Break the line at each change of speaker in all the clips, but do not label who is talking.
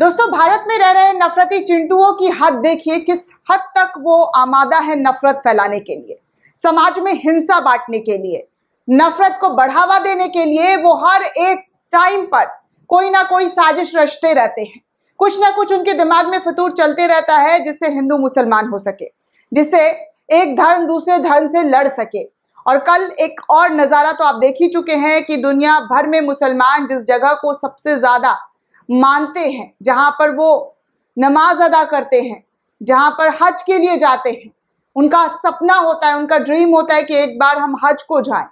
दोस्तों भारत में रह रहे नफरती चिंटुओं की हद देखिए किस हद तक वो आमादा है नफरत फैलाने के लिए समाज में हिंसा बांटने के लिए नफरत को बढ़ावा देने के लिए वो हर एक टाइम पर कोई ना कोई साजिश रचते रहते हैं कुछ ना कुछ उनके दिमाग में फितूर चलते रहता है जिससे हिंदू मुसलमान हो सके जिससे एक धर्म दूसरे धर्म से लड़ सके और कल एक और नज़ारा तो आप देख ही चुके हैं कि दुनिया भर में मुसलमान जिस जगह को सबसे ज़्यादा मानते हैं जहाँ पर वो नमाज अदा करते हैं जहाँ पर हज के लिए जाते हैं उनका सपना होता है उनका ड्रीम होता है कि एक बार हम हज को जाएं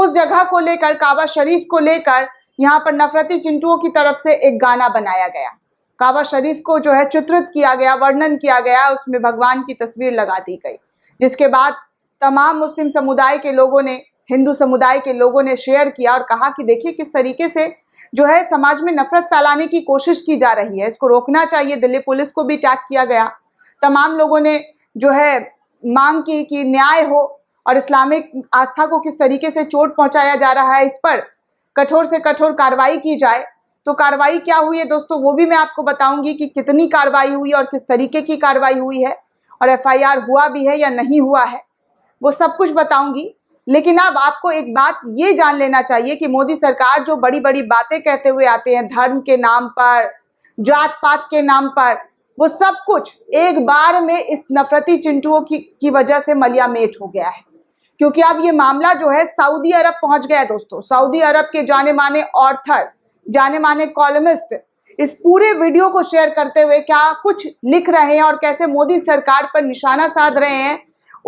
उस जगह को लेकर काबा शरीफ को लेकर यहाँ पर नफरती चिंटुओं की तरफ से एक गाना बनाया गया काबा शरीफ को जो है चित्रित किया गया वर्णन किया गया उसमें भगवान की तस्वीर लगा दी गई जिसके बाद तमाम मुस्लिम समुदाय के लोगों ने हिंदू समुदाय के लोगों ने शेयर किया और कहा कि देखिए किस तरीके से जो है समाज में नफरत फैलाने की कोशिश की जा रही है इसको रोकना चाहिए दिल्ली पुलिस को भी टैग किया गया तमाम लोगों ने जो है मांग की कि न्याय हो और इस्लामिक आस्था को किस तरीके से चोट पहुंचाया जा रहा है इस पर कठोर से कठोर कार्रवाई की जाए तो कार्रवाई क्या हुई है दोस्तों वो भी मैं आपको बताऊंगी कि कितनी कार्रवाई हुई और किस तरीके की कार्रवाई हुई है और एफआईआर हुआ भी है या नहीं हुआ है वो सब कुछ बताऊंगी लेकिन अब आपको एक बात ये जान लेना चाहिए कि मोदी सरकार जो बड़ी बड़ी बातें कहते हुए आते हैं धर्म के नाम पर जात पात के नाम पर वो सब कुछ एक बार में इस नफरती चिंटुओं की, की वजह से मलिया मेट हो गया है क्योंकि अब ये मामला जो है सऊदी अरब पहुंच गया है दोस्तों सऊदी अरब के जाने माने ऑर्थर जाने माने कॉलमिस्ट इस पूरे वीडियो को शेयर करते हुए क्या कुछ लिख रहे हैं और कैसे मोदी सरकार पर निशाना साध रहे हैं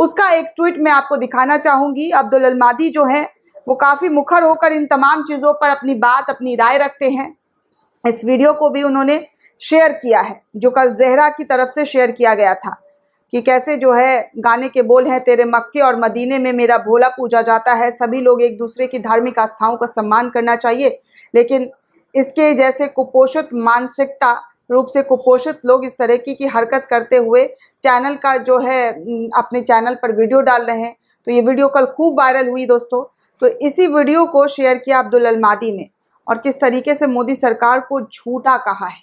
उसका एक ट्वीट मैं आपको दिखाना चाहूँगी अब्दुल अलमादी जो है वो काफ़ी मुखर होकर इन तमाम चीज़ों पर अपनी बात अपनी राय रखते हैं इस वीडियो को भी उन्होंने शेयर किया है जो कल जहरा की तरफ से शेयर किया गया था कि कैसे जो है गाने के बोल हैं तेरे मक्के और मदीने में मेरा भोला पूजा जाता है सभी लोग एक दूसरे की धार्मिक आस्थाओं का सम्मान करना चाहिए लेकिन इसके जैसे कुपोषित मानसिकता रूप से कुपोषित लोग इस तरह की, की हरकत करते हुए चैनल का जो है अपने चैनल पर वीडियो डाल रहे हैं तो ये वीडियो कल खूब वायरल हुई दोस्तों तो इसी वीडियो को शेयर किया अब्दुल अलमादी ने और किस तरीके से मोदी सरकार को झूठा कहा है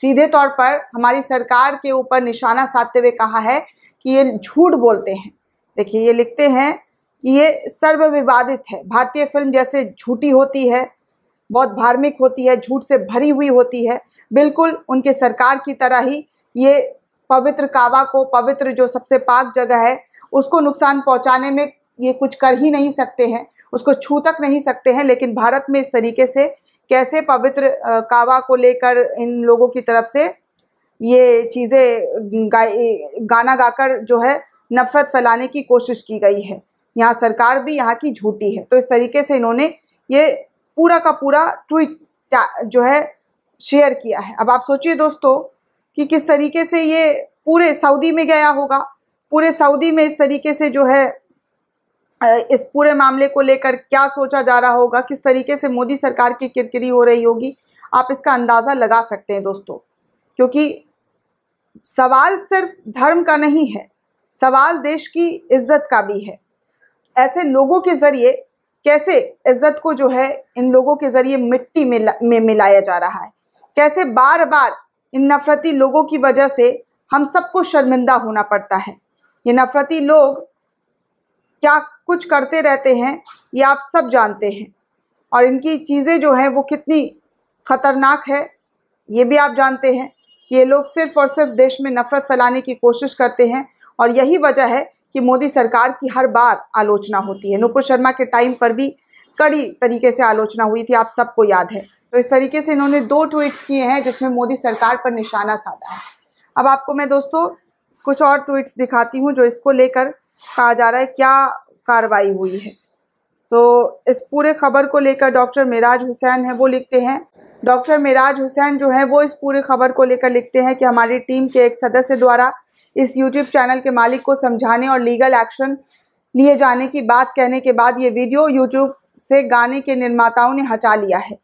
सीधे तौर पर हमारी सरकार के ऊपर निशाना साधते हुए कहा है कि ये झूठ बोलते हैं देखिए ये लिखते हैं कि ये सर्वविवादित है भारतीय फिल्म जैसे झूठी होती है बहुत धार्मिक होती है झूठ से भरी हुई होती है बिल्कुल उनके सरकार की तरह ही ये पवित्र कावा को पवित्र जो सबसे पाक जगह है उसको नुकसान पहुंचाने में ये कुछ कर ही नहीं सकते हैं उसको छू तक नहीं सकते हैं लेकिन भारत में इस तरीके से कैसे पवित्र कावा को लेकर इन लोगों की तरफ से ये चीज़ें गाना गाकर जो है नफ़रत फैलाने की कोशिश की गई है यहाँ सरकार भी यहाँ की झूठी है तो इस तरीके से इन्होंने ये पूरा का पूरा ट्वीट जो है शेयर किया है अब आप सोचिए दोस्तों कि किस तरीके से ये पूरे सऊदी में गया होगा पूरे सऊदी में इस तरीके से जो है इस पूरे मामले को लेकर क्या सोचा जा रहा होगा किस तरीके से मोदी सरकार की किरकिरी हो रही होगी आप इसका अंदाज़ा लगा सकते हैं दोस्तों क्योंकि सवाल सिर्फ धर्म का नहीं है सवाल देश की इज्जत का भी है ऐसे लोगों के ज़रिए कैसे इज्जत को जो है इन लोगों के ज़रिए मिट्टी में में मिलाया जा रहा है कैसे बार बार इन नफरती लोगों की वजह से हम सबको शर्मिंदा होना पड़ता है ये नफरती लोग क्या कुछ करते रहते हैं ये आप सब जानते हैं और इनकी चीज़ें जो हैं वो कितनी ख़तरनाक है ये भी आप जानते हैं कि ये लोग सिर्फ़ और सिर्फ देश में नफ़रत फैलाने की कोशिश करते हैं और यही वजह है कि मोदी सरकार की हर बार आलोचना होती है नुपुर शर्मा के टाइम पर भी कड़ी तरीके से आलोचना हुई थी आप सबको याद है तो इस तरीके से इन्होंने दो ट्वीट्स किए हैं जिसमें मोदी सरकार पर निशाना साधा है अब आपको मैं दोस्तों कुछ और ट्वीट्स दिखाती हूँ जो इसको लेकर कहा जा रहा है क्या कार्रवाई हुई है तो इस पूरे खबर को लेकर डॉक्टर मिराज हुसैन है वो लिखते हैं डॉक्टर मिराज हुसैन जो है वो इस पूरे खबर को लेकर लिखते हैं कि हमारी टीम के एक सदस्य द्वारा इस यूट्यूब चैनल के मालिक को समझाने और लीगल एक्शन लिए जाने की बात कहने के बाद ये वीडियो यूट्यूब से गाने के निर्माताओं ने हटा लिया है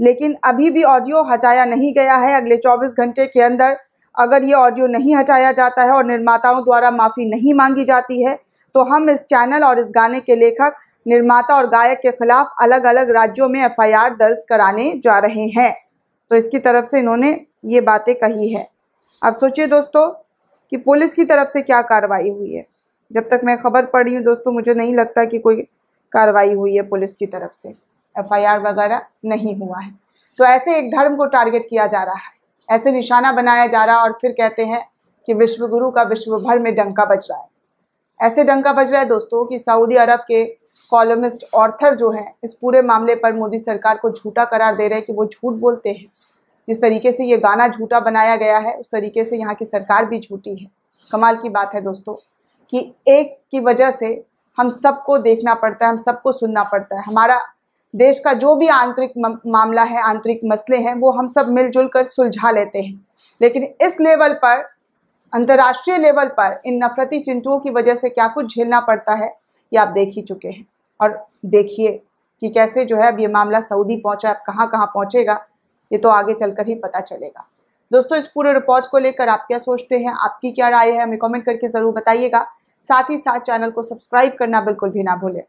लेकिन अभी भी ऑडियो हटाया नहीं गया है अगले 24 घंटे के अंदर अगर ये ऑडियो नहीं हटाया जाता है और निर्माताओं द्वारा माफ़ी नहीं मांगी जाती है तो हम इस चैनल और इस गाने के लेखक निर्माता और गायक के खिलाफ अलग अलग राज्यों में एफ दर्ज कराने जा रहे हैं तो इसकी तरफ से इन्होंने ये बातें कही है अब सोचिए दोस्तों कि पुलिस की तरफ से क्या कार्रवाई हुई है जब तक मैं खबर रही हूँ दोस्तों मुझे नहीं लगता कि कोई कार्रवाई हुई है पुलिस की तरफ से एफआईआर वगैरह नहीं हुआ है तो ऐसे एक धर्म को टारगेट किया जा रहा है ऐसे निशाना बनाया जा रहा है और फिर कहते हैं कि विश्वगुरु का विश्व भर में डंका बज रहा है ऐसे डंका बज रहा है दोस्तों कि सऊदी अरब के कॉलमिस्ट ऑर्थर जो हैं इस पूरे मामले पर मोदी सरकार को झूठा करार दे रहे हैं कि वो झूठ बोलते हैं जिस तरीके से ये गाना झूठा बनाया गया है उस तरीके से यहाँ की सरकार भी झूठी है कमाल की बात है दोस्तों कि एक की वजह से हम सबको देखना पड़ता है हम सबको सुनना पड़ता है हमारा देश का जो भी आंतरिक मामला है आंतरिक मसले हैं वो हम सब मिलजुल कर सुलझा लेते हैं लेकिन इस लेवल पर अंतर्राष्ट्रीय लेवल पर इन नफरती चिंतुओं की वजह से क्या कुछ झेलना पड़ता है ये आप देख ही चुके हैं और देखिए कि कैसे जो है अब ये मामला सऊदी पहुंचा अब कहाँ कहाँ पहुँचेगा ये तो आगे चलकर ही पता चलेगा दोस्तों इस पूरे रिपोर्ट को लेकर आप क्या सोचते हैं आपकी क्या राय है हमें कमेंट करके ज़रूर बताइएगा साथ ही साथ चैनल को सब्सक्राइब करना बिल्कुल भी ना भूलें